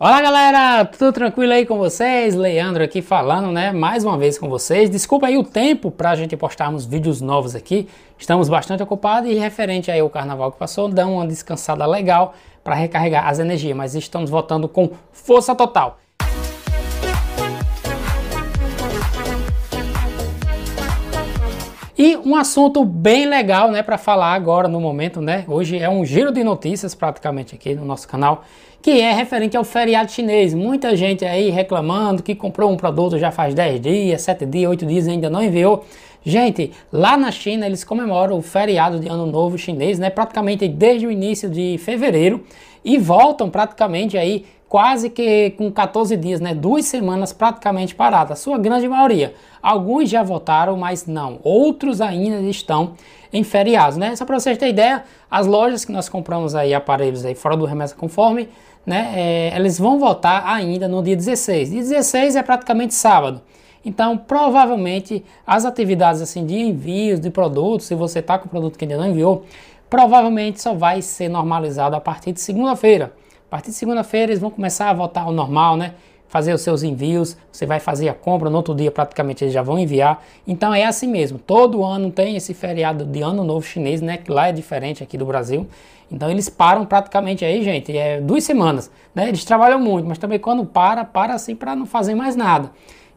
Olá galera, tudo tranquilo aí com vocês? Leandro aqui falando, né? Mais uma vez com vocês. Desculpa aí o tempo para a gente postarmos vídeos novos aqui. Estamos bastante ocupados e referente aí ao carnaval que passou, dá uma descansada legal para recarregar as energias, mas estamos voltando com força total. E um assunto bem legal, né, para falar agora no momento, né? Hoje é um giro de notícias praticamente aqui no nosso canal, que é referente ao feriado chinês. Muita gente aí reclamando que comprou um produto já faz 10 dias, 7 dias, 8 dias e ainda não enviou. Gente, lá na China eles comemoram o feriado de Ano Novo chinês, né? Praticamente desde o início de fevereiro e voltam praticamente aí quase que com 14 dias, né? Duas semanas praticamente paradas, sua grande maioria. Alguns já votaram, mas não. Outros ainda estão em feriados, né? Só para vocês terem ideia, as lojas que nós compramos aí, aparelhos aí fora do remessa conforme, né? É, eles vão votar ainda no dia 16. Dia 16 é praticamente sábado. Então, provavelmente, as atividades assim de envios de produtos, se você está com o produto que ainda não enviou, provavelmente só vai ser normalizado a partir de segunda-feira. A partir de segunda-feira eles vão começar a voltar ao normal, né? Fazer os seus envios, você vai fazer a compra, no outro dia praticamente eles já vão enviar. Então é assim mesmo. Todo ano tem esse feriado de Ano Novo Chinês, né? Que lá é diferente aqui do Brasil. Então eles param praticamente aí, gente, é duas semanas, né? Eles trabalham muito, mas também quando para, para assim para não fazer mais nada.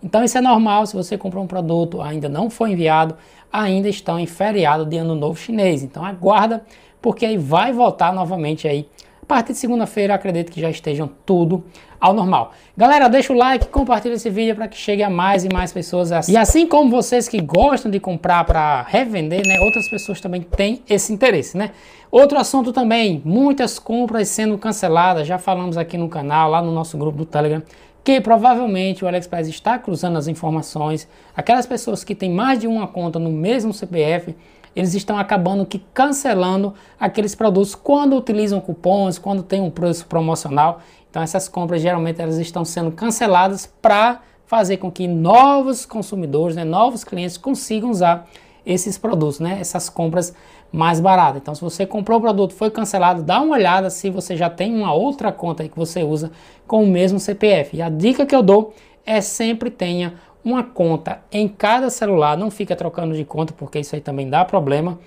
Então isso é normal, se você comprou um produto, ainda não foi enviado, ainda estão em feriado de Ano Novo Chinês. Então aguarda, porque aí vai voltar novamente aí. A partir de segunda-feira, acredito que já estejam tudo ao normal. Galera, deixa o like, compartilha esse vídeo para que chegue a mais e mais pessoas assim. E assim como vocês que gostam de comprar para revender, né, outras pessoas também têm esse interesse, né? Outro assunto também, muitas compras sendo canceladas, já falamos aqui no canal, lá no nosso grupo do Telegram que provavelmente o AliExpress está cruzando as informações. Aquelas pessoas que têm mais de uma conta no mesmo CPF, eles estão acabando que cancelando aqueles produtos quando utilizam cupons, quando tem um preço promocional. Então essas compras geralmente elas estão sendo canceladas para fazer com que novos consumidores, né, novos clientes consigam usar esses produtos, né, essas compras mais barata. Então, se você comprou o produto foi cancelado, dá uma olhada se você já tem uma outra conta que você usa com o mesmo CPF. E a dica que eu dou é sempre tenha uma conta em cada celular, não fica trocando de conta porque isso aí também dá problema.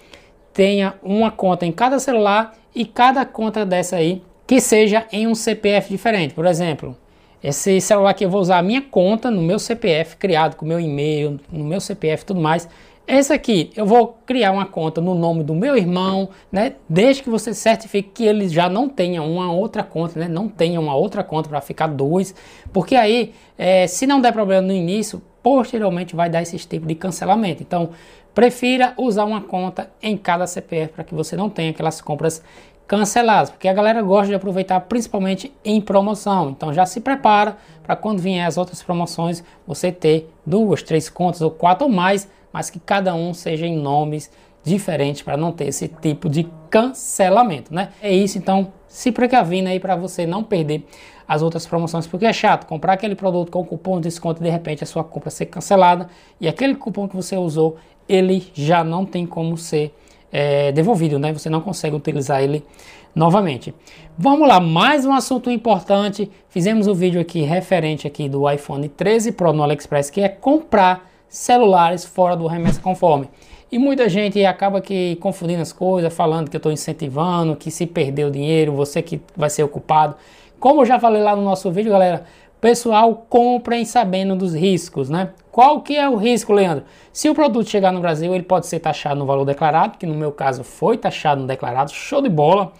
Tenha uma conta em cada celular e cada conta dessa aí que seja em um CPF diferente. Por exemplo, esse celular que eu vou usar a minha conta no meu CPF, criado com meu e-mail, no meu CPF tudo mais. Esse aqui, eu vou criar uma conta no nome do meu irmão, né? Desde que você certifique que ele já não tenha uma outra conta, né? Não tenha uma outra conta para ficar dois. Porque aí, é, se não der problema no início, posteriormente vai dar esse tipo de cancelamento. Então, prefira usar uma conta em cada CPF para que você não tenha aquelas compras canceladas, porque a galera gosta de aproveitar principalmente em promoção. Então já se prepara para quando vier as outras promoções você ter duas, três contas ou quatro ou mais, mas que cada um seja em nomes diferentes para não ter esse tipo de cancelamento, né? É isso, então se precavindo aí para você não perder as outras promoções, porque é chato comprar aquele produto com cupom de desconto e de repente a sua compra ser cancelada e aquele cupom que você usou, ele já não tem como ser é, devolvido, né? Você não consegue utilizar ele novamente. Vamos lá, mais um assunto importante. Fizemos um vídeo aqui referente aqui do iPhone 13 Pro no AliExpress, que é comprar celulares fora do remessa conforme. E muita gente acaba que confundindo as coisas, falando que eu estou incentivando, que se perder o dinheiro, você que vai ser ocupado. Como eu já falei lá no nosso vídeo, galera, pessoal comprem sabendo dos riscos, né? Qual que é o risco, Leandro? Se o produto chegar no Brasil, ele pode ser taxado no valor declarado, que no meu caso foi taxado no declarado, show de bola.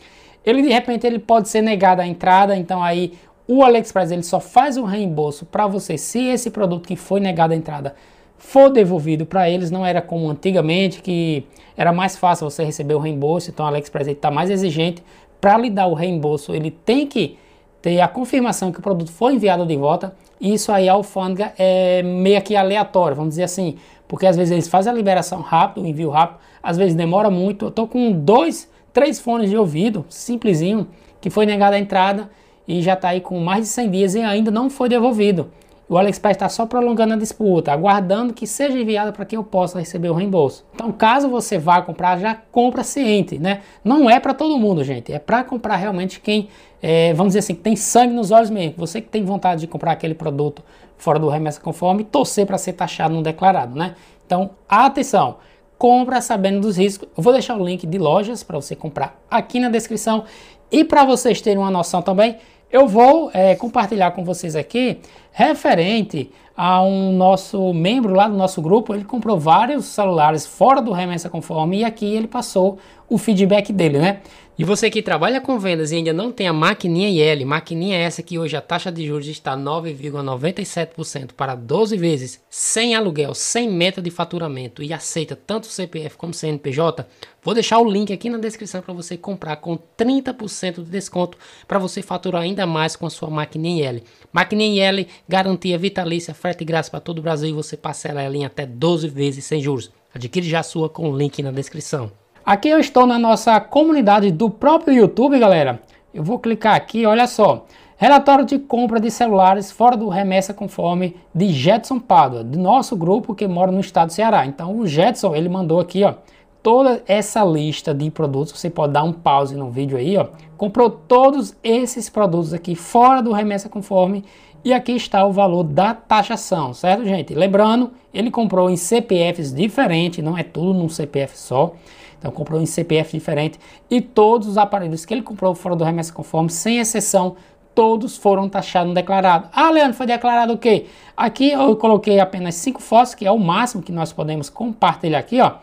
Ele de repente ele pode ser negado a entrada, então aí o AliExpress ele só faz o reembolso para você se esse produto que foi negado a entrada for devolvido para eles, não era como antigamente que era mais fácil você receber o reembolso, então o AliExpress está mais exigente para lhe dar o reembolso, ele tem que ter a confirmação que o produto foi enviado de volta, isso aí a alfândega é meio que aleatório, vamos dizer assim, porque às vezes eles fazem a liberação rápido, o envio rápido, às vezes demora muito. Eu estou com dois, três fones de ouvido, simplesinho, que foi negada a entrada e já está aí com mais de 100 dias e ainda não foi devolvido. O AliExpress está só prolongando a disputa, aguardando que seja enviada para que eu possa receber o reembolso. Então, caso você vá comprar, já compra ciente, né? Não é para todo mundo, gente. É para comprar realmente quem, é, vamos dizer assim, que tem sangue nos olhos mesmo. Você que tem vontade de comprar aquele produto fora do remessa conforme, torcer para ser taxado no declarado, né? Então, atenção compra sabendo dos riscos. Eu vou deixar o link de lojas para você comprar aqui na descrição. E para vocês terem uma noção também, eu vou é, compartilhar com vocês aqui referente a um nosso membro lá do nosso grupo. Ele comprou vários celulares fora do remessa conforme e aqui ele passou o feedback dele, né? E você que trabalha com vendas e ainda não tem a maquininha IL, maquininha essa que hoje a taxa de juros está 9,97% para 12 vezes, sem aluguel, sem meta de faturamento e aceita tanto CPF como CNPJ, vou deixar o link aqui na descrição para você comprar com 30% de desconto para você faturar ainda mais com a sua maquininha IL. Maquininha IL, garantia vitalícia, frete e graça para todo o Brasil e você parcela ela em até 12 vezes sem juros. Adquire já a sua com o link na descrição. Aqui eu estou na nossa comunidade do próprio YouTube, galera. Eu vou clicar aqui, olha só. Relatório de compra de celulares fora do remessa conforme de Jetson Padua, do nosso grupo que mora no estado do Ceará. Então o Jetson, ele mandou aqui, ó, toda essa lista de produtos. Você pode dar um pause no vídeo aí, ó. Comprou todos esses produtos aqui fora do remessa conforme e aqui está o valor da taxação, certo, gente? Lembrando, ele comprou em CPFs diferentes, não é tudo num CPF só. Então comprou em CPF diferente e todos os aparelhos que ele comprou foram do remessa conforme, sem exceção, todos foram taxados no declarado. Ah, Leandro, foi declarado o quê? Aqui eu coloquei apenas cinco fósseis, que é o máximo que nós podemos compartilhar aqui, ó.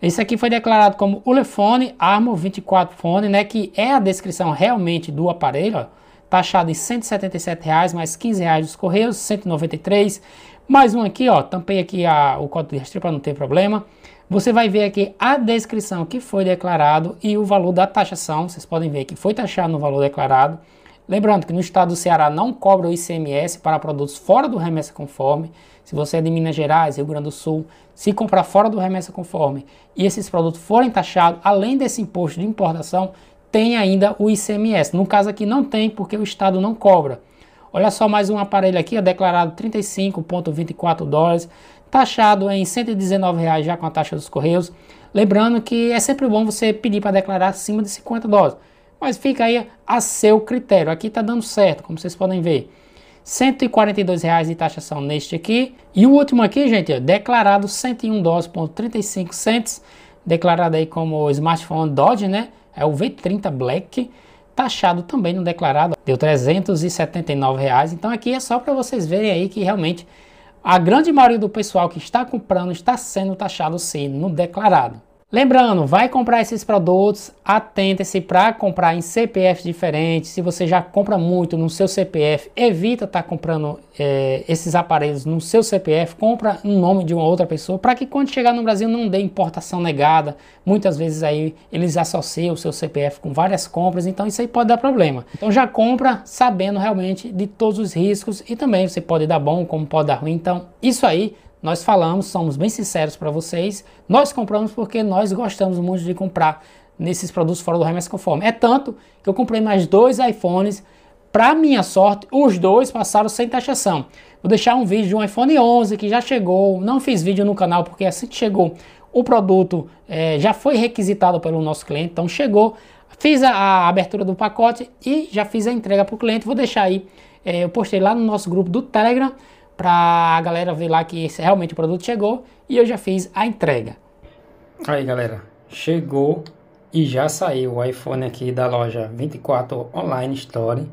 Esse aqui foi declarado como Ulefone Armo 24 Fone, né, que é a descrição realmente do aparelho, ó, taxado em R$ 177, reais, mais R$ 15 reais dos correios, 193, mais um aqui, ó, tampei aqui a, o código de rastreio para não ter problema. Você vai ver aqui a descrição que foi declarado e o valor da taxação. Vocês podem ver que foi taxado no valor declarado. Lembrando que no estado do Ceará não cobra o ICMS para produtos fora do remessa conforme. Se você é de Minas Gerais, Rio Grande do Sul, se comprar fora do remessa conforme e esses produtos forem taxados, além desse imposto de importação, tem ainda o ICMS. No caso aqui não tem, porque o estado não cobra. Olha só mais um aparelho aqui, é declarado 35,24 dólares, taxado em 119 reais já com a taxa dos correios. Lembrando que é sempre bom você pedir para declarar acima de 50 dólares, mas fica aí a seu critério. Aqui está dando certo, como vocês podem ver. 142 reais de taxação neste aqui. E o último aqui, gente, é declarado 101 dólares,35 declarado aí como smartphone Dodge, né? É o V30 Black taxado também no declarado, deu 379. Reais. Então aqui é só para vocês verem aí que realmente a grande maioria do pessoal que está comprando está sendo taxado sim no declarado. Lembrando, vai comprar esses produtos, atente-se para comprar em CPF diferentes. Se você já compra muito no seu CPF, evita estar tá comprando é, esses aparelhos no seu CPF, compra em nome de uma outra pessoa, para que quando chegar no Brasil não dê importação negada. Muitas vezes aí eles associam o seu CPF com várias compras, então isso aí pode dar problema. Então já compra sabendo realmente de todos os riscos e também você pode dar bom, como pode dar ruim. Então isso aí nós falamos, somos bem sinceros para vocês, nós compramos porque nós gostamos muito de comprar nesses produtos fora do remessa conforme. É tanto que eu comprei mais dois iPhones, para minha sorte, os dois passaram sem taxação. Vou deixar um vídeo de um iPhone 11 que já chegou, não fiz vídeo no canal porque assim que chegou o produto é, já foi requisitado pelo nosso cliente, então chegou, fiz a, a abertura do pacote e já fiz a entrega para o cliente. Vou deixar aí, é, eu postei lá no nosso grupo do Telegram para a galera ver lá que realmente o produto chegou e eu já fiz a entrega. Aí galera, chegou e já saiu o iPhone aqui da loja 24 Online Store.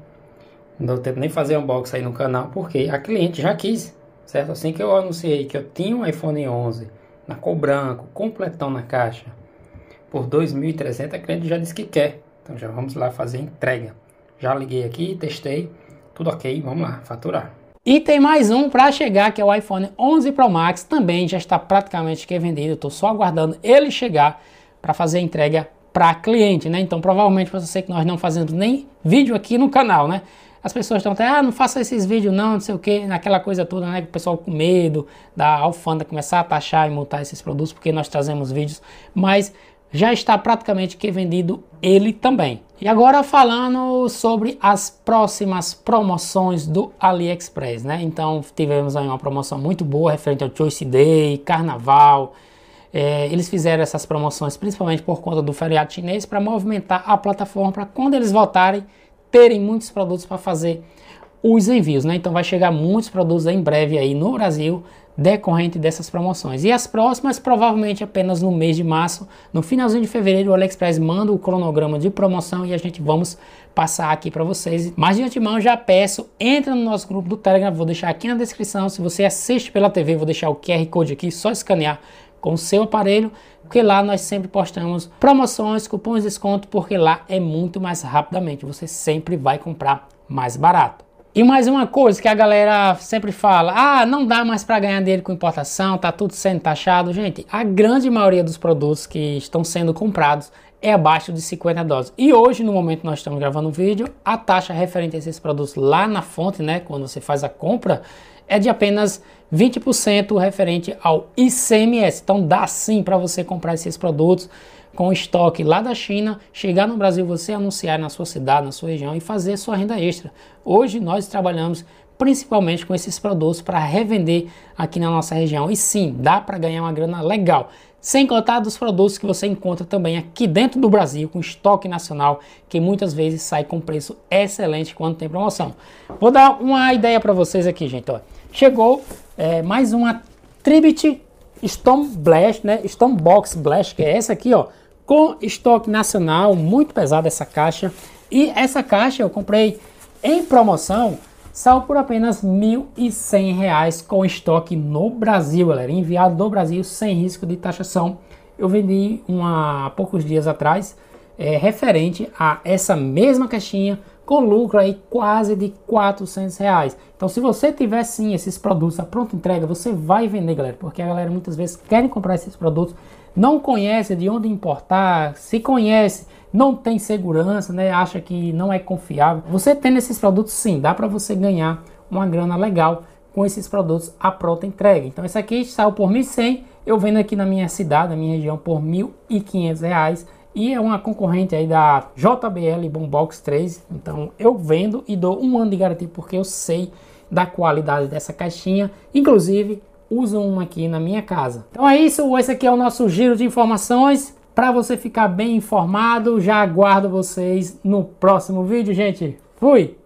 Não deu tempo nem fazer unboxing aí no canal, porque a cliente já quis, certo? Assim que eu anunciei que eu tinha um iPhone 11 na cor branco, completão na caixa, por 2.300, a cliente já disse que quer. Então já vamos lá fazer entrega. Já liguei aqui, testei, tudo ok, vamos lá, faturar. E tem mais um para chegar, que é o iPhone 11 Pro Max, também já está praticamente que vendido, estou só aguardando ele chegar para fazer a entrega para cliente, né? Então, provavelmente, para você que nós não fazemos nem vídeo aqui no canal, né? As pessoas estão até, ah, não faça esses vídeos não, não sei o que, naquela coisa toda, né? O pessoal com medo da alfândega começar a taxar e multar esses produtos, porque nós trazemos vídeos, mas já está praticamente que vendido ele também. E agora falando sobre as próximas promoções do AliExpress, né? Então tivemos aí uma promoção muito boa referente ao Choice Day, Carnaval. É, eles fizeram essas promoções principalmente por conta do feriado chinês para movimentar a plataforma para quando eles voltarem terem muitos produtos para fazer os envios, né? Então vai chegar muitos produtos em breve aí no Brasil decorrente dessas promoções. E as próximas, provavelmente apenas no mês de março, no finalzinho de fevereiro, o AliExpress manda o cronograma de promoção e a gente vamos passar aqui para vocês. Mas de antemão já peço, entra no nosso grupo do Telegram, vou deixar aqui na descrição. Se você assiste pela TV, vou deixar o QR Code aqui, só escanear com o seu aparelho, porque lá nós sempre postamos promoções, cupons de desconto, porque lá é muito mais rapidamente, você sempre vai comprar mais barato. E mais uma coisa que a galera sempre fala: ah, não dá mais para ganhar dele com importação, tá tudo sendo taxado. Gente, a grande maioria dos produtos que estão sendo comprados é abaixo de 50 doses. E hoje, no momento nós estamos gravando o vídeo, a taxa referente a esses produtos lá na fonte, né, quando você faz a compra, é de apenas 20% referente ao ICMS. Então dá sim para você comprar esses produtos com estoque lá da China, chegar no Brasil, você anunciar na sua cidade, na sua região e fazer sua renda extra. Hoje nós trabalhamos principalmente com esses produtos para revender aqui na nossa região. E sim, dá para ganhar uma grana legal. Sem contar dos produtos que você encontra também aqui dentro do Brasil, com estoque nacional, que muitas vezes sai com preço excelente quando tem promoção. Vou dar uma ideia para vocês aqui, gente. Ó. Chegou é, mais uma Tribute Stone Blast, né? Stone Box Blast, que é essa aqui, ó com estoque nacional, muito pesada essa caixa. E essa caixa eu comprei em promoção, saiu por apenas R$ 1.100 com estoque no Brasil, galera. Enviado do Brasil sem risco de taxação. Eu vendi uma há poucos dias atrás, é, referente a essa mesma caixinha com lucro aí quase de R$ reais. Então, se você tiver sim esses produtos a pronta entrega, você vai vender, galera, porque a galera muitas vezes querem comprar esses produtos, não conhece de onde importar, se conhece, não tem segurança, né? acha que não é confiável. Você tendo esses produtos, sim, dá para você ganhar uma grana legal com esses produtos à pronta entrega. Então esse aqui saiu por 1.100, eu vendo aqui na minha cidade, na minha região, por R$ 1.500 e é uma concorrente aí da JBL Boombox 3. Então eu vendo e dou um ano de garantia porque eu sei da qualidade dessa caixinha. Inclusive uso uma aqui na minha casa. Então é isso, esse aqui é o nosso giro de informações. Para você ficar bem informado, já aguardo vocês no próximo vídeo, gente. Fui!